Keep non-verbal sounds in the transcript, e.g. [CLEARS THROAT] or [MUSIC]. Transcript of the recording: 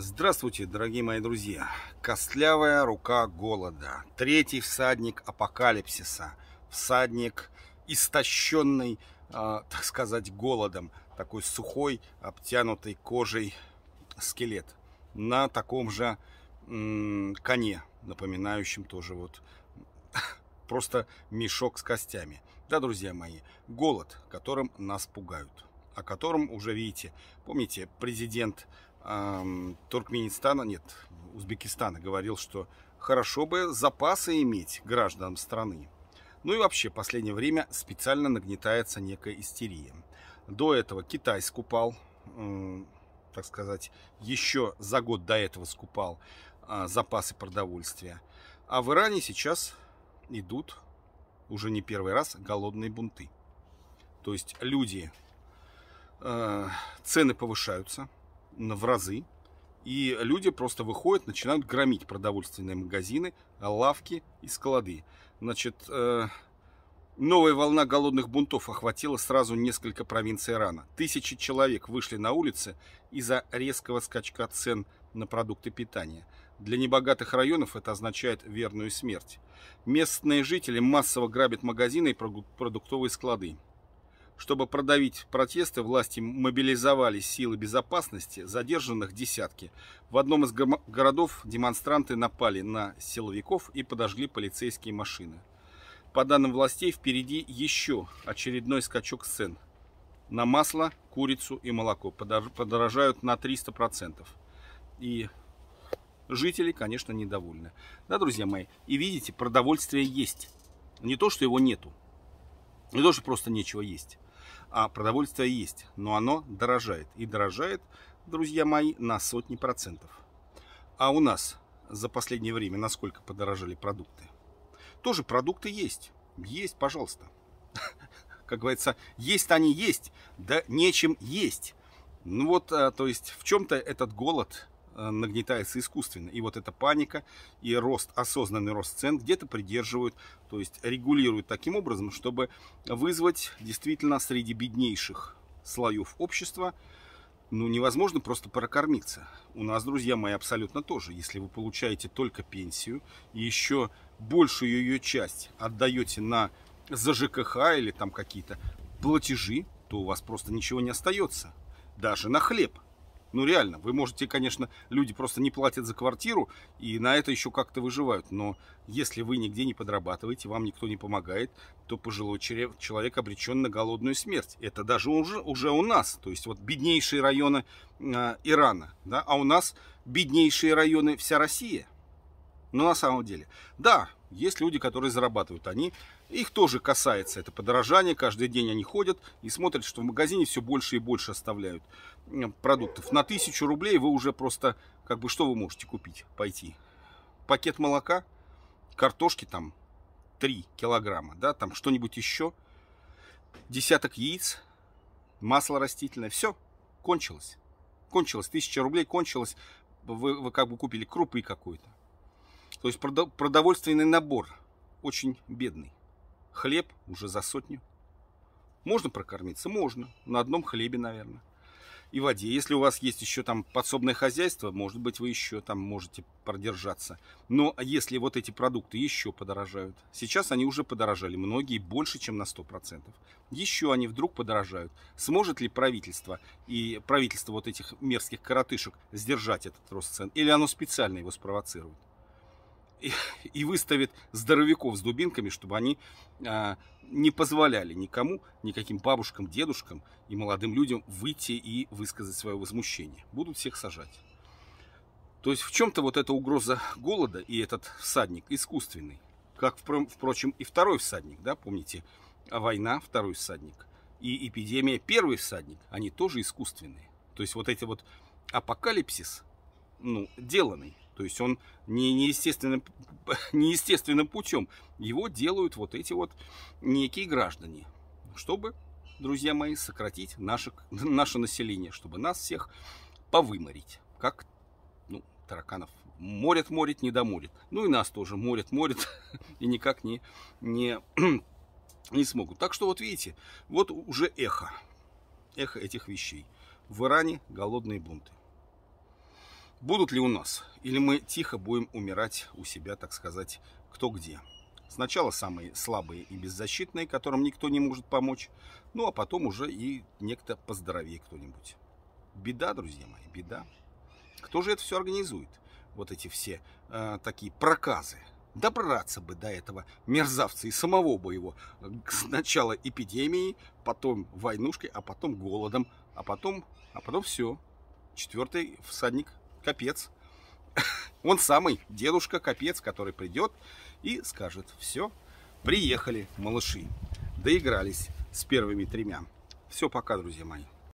Здравствуйте, дорогие мои друзья! Костлявая рука голода. Третий всадник апокалипсиса. Всадник, истощенный, э, так сказать, голодом. Такой сухой, обтянутый кожей скелет. На таком же м коне, напоминающем тоже вот [LAUGHS] просто мешок с костями. Да, друзья мои, голод, которым нас пугают. О котором уже видите, помните, президент Туркменистана, нет, Узбекистана говорил, что хорошо бы запасы иметь гражданам страны. Ну и вообще, в последнее время специально нагнетается некая истерия. До этого Китай скупал, так сказать, еще за год до этого скупал а, запасы продовольствия. А в Иране сейчас идут уже не первый раз голодные бунты. То есть люди, э, цены повышаются – в разы. И люди просто выходят, начинают громить продовольственные магазины, лавки и склады. Значит, э, новая волна голодных бунтов охватила сразу несколько провинций Ирана. Тысячи человек вышли на улицы из-за резкого скачка цен на продукты питания. Для небогатых районов это означает верную смерть. Местные жители массово грабят магазины и продуктовые склады. Чтобы продавить протесты, власти мобилизовали силы безопасности, задержанных десятки. В одном из городов демонстранты напали на силовиков и подожгли полицейские машины. По данным властей, впереди еще очередной скачок цен. На масло, курицу и молоко подорожают на 300%. И жители, конечно, недовольны. Да, друзья мои, и видите, продовольствие есть. Не то, что его нету. Не то, что просто нечего есть а продовольствие есть, но оно дорожает. И дорожает, друзья мои, на сотни процентов. А у нас за последнее время насколько подорожали продукты? Тоже продукты есть. Есть, пожалуйста. [LAUGHS] Как говорится, есть они есть, да нечем есть. Ну вот, э, то есть в чем-то этот голод, нагнетается искусственно. И вот эта паника и рост, осознанный рост цен где-то придерживают, то есть регулируют таким образом, чтобы вызвать действительно среди беднейших слоев общества ну, невозможно просто прокормиться. У нас, друзья мои, абсолютно тоже. Если вы получаете только пенсию, и еще большую ее часть отдаете на за ЖКХ или там какие-то платежи, то у вас просто ничего не остается. Даже на хлеб. Ну реально, вы можете, конечно, люди просто не платят за квартиру и на это еще как-то выживают. Но если вы нигде не подрабатываете, вам никто не помогает, то пожилой человек обречен на голодную смерть. Это даже уже, уже у нас, то есть вот беднейшие районы э, Ирана, да, а у нас беднейшие районы вся Россия. Но ну, на самом деле, да, есть люди, которые зарабатывают, они их тоже касается это подорожание. Каждый день они ходят и смотрят, что в магазине все больше и больше оставляют э, продуктов. На тысячу рублей вы уже просто, как бы, что вы можете купить, пойти? Пакет молока, картошки там 3 килограмма, да, там что-нибудь еще, десяток яиц, масло растительное, все, кончилось. Кончилось, тысяча рублей кончилось, вы, вы как бы купили крупы какой-то. То есть продовольственный набор очень бедный. Хлеб уже за сотню. Можно прокормиться? Можно. На одном хлебе, наверное. И воде. Если у вас есть еще там подсобное хозяйство, может быть, вы еще там можете продержаться. Но если вот эти продукты еще подорожают, сейчас они уже подорожали, многие больше, чем на 100%. Еще они вдруг подорожают. Сможет ли правительство и правительство вот этих мерзких коротышек сдержать этот рост цен? Или оно специально его спровоцирует? и, выставит здоровяков с дубинками, чтобы они а, не позволяли никому, никаким бабушкам, дедушкам и молодым людям выйти и высказать свое возмущение. Будут всех сажать. То есть в чем-то вот эта угроза голода и этот всадник искусственный. Как, впрочем, и второй всадник, да, помните, война, второй всадник, и эпидемия, первый всадник, они тоже искусственные. То есть вот эти вот апокалипсис, ну, деланный, то есть он не [LAUGHS] неестественным, неестественным путем. Его делают вот эти вот некие граждане, чтобы, друзья мои, сократить наше, [LAUGHS] наше население, чтобы нас всех повыморить. Как ну, тараканов морят, морят, не доморит. Ну и нас тоже морят, морят [LAUGHS] и никак не, не, [CLEARS THROAT] не смогут. Так что вот видите, вот уже эхо, эхо этих вещей. В Иране голодные бунты будут ли у нас, или мы тихо будем умирать у себя, так сказать, кто где. Сначала самые слабые и беззащитные, которым никто не может помочь, ну а потом уже и некто поздоровее кто-нибудь. Беда, друзья мои, беда. Кто же это все организует? Вот эти все э, такие проказы. Добраться бы до этого мерзавца и самого бы его. Сначала эпидемией, потом войнушкой, а потом голодом, а потом, а потом все. Четвертый всадник капец. [LAUGHS] Он самый дедушка капец, который придет и скажет, все, приехали, малыши, доигрались с первыми тремя. Все, пока, друзья мои.